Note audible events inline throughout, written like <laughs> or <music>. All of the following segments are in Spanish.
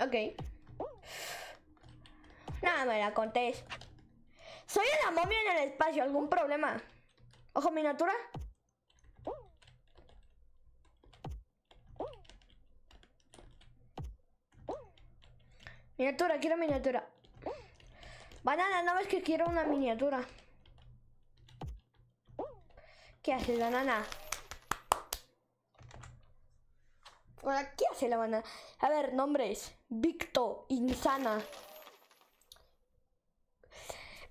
Ok. Nada, me la contéis. Soy la momia en el espacio, ¿algún problema? Ojo, miniatura. Miniatura, quiero miniatura. Banana, no ves que quiero una miniatura. ¿Qué haces, banana? ¿qué hace la banda? A ver, nombres. Victo, Insana.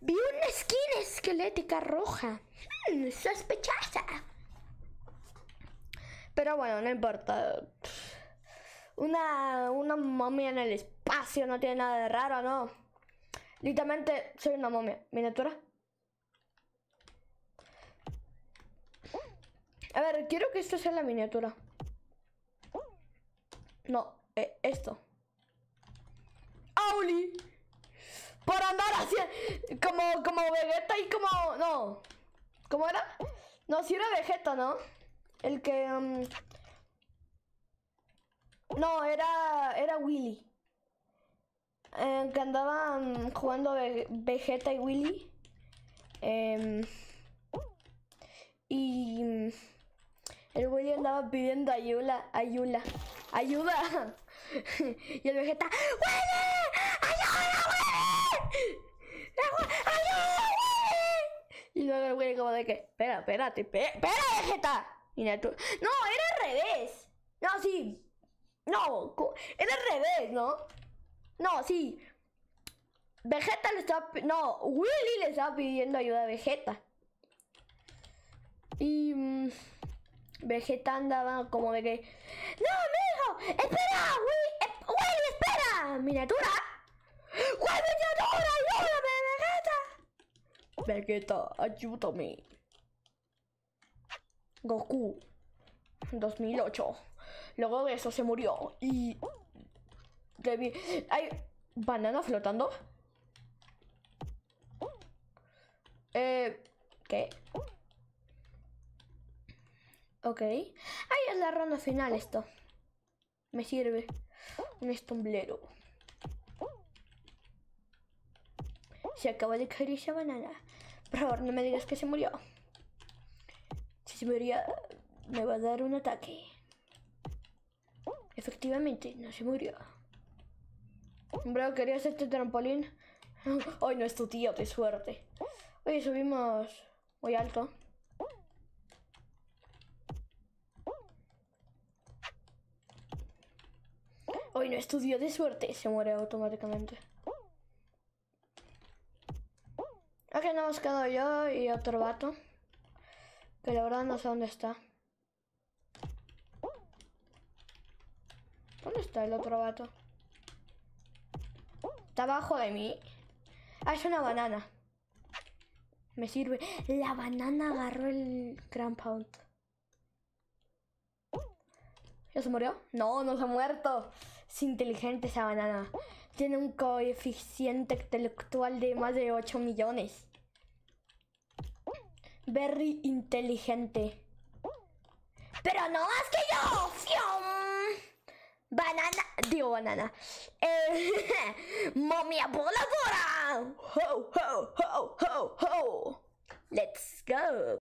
Vi una skin esquelética roja. Hmm, sospechosa. Pero bueno, no importa. Una, una momia en el espacio no tiene nada de raro, ¿no? Literalmente soy una momia. Miniatura. A ver, quiero que esto sea la miniatura. No, eh, esto. ¡Auli! Por andar así Como, como Vegeta y como. No. ¿Cómo era? No, si era Vegeta, ¿no? El que. Mm, no, era. Era Willy. Eh, que andaban mm, jugando Vegeta y Willy. Em, y mm, el Willy andaba pidiendo ayuda, Ayula ¡Ayuda! <laughs> y el Vegeta, ¡Huele! ¡Ayuda, huele! ¡Ayuda, Y luego el Willy como de que, espera, espérate, espera, Vegeta. Y tú, no, era al revés. No, sí. No, era al revés, ¿no? No, sí. Vegeta le estaba, no, Willy le estaba pidiendo ayuda a Vegeta. Y mm, Vegeta andaba como de que, ¡No, no ¡Espera! ¡Willy! Esp ¡Willy, espera! willy espera miniatura! cuál miniatura ayúdame Vegeta! Vegeta, ayúdame. Goku. 2008. Luego de eso se murió. Y... ¿Hay banana flotando? Eh... ¿Qué? Ok. Ahí es la ronda final esto. Me sirve un estomblero. Se acaba de caer esa banana. Por favor, no me digas que se murió. Si se murió, me va a dar un ataque. Efectivamente, no se murió. Bro, querías este trampolín. Hoy <laughs> no es tu tío, qué suerte. Hoy subimos muy alto. Y no estudió de suerte. Se muere automáticamente. Aquí no hemos quedado yo y otro vato. Que la verdad no sé dónde está. ¿Dónde está el otro vato? Está abajo de mí. Ah, es una banana. Me sirve. La banana agarró el Grand Pound. ¿Ya se murió? No, no se ha muerto. Es inteligente esa banana. Tiene un coeficiente intelectual de más de 8 millones. Very inteligente. Pero no más que yo. Mm, banana. Digo banana. Eh, <laughs> momia voladora. Ho, ho, ho, ho, ho. Let's go.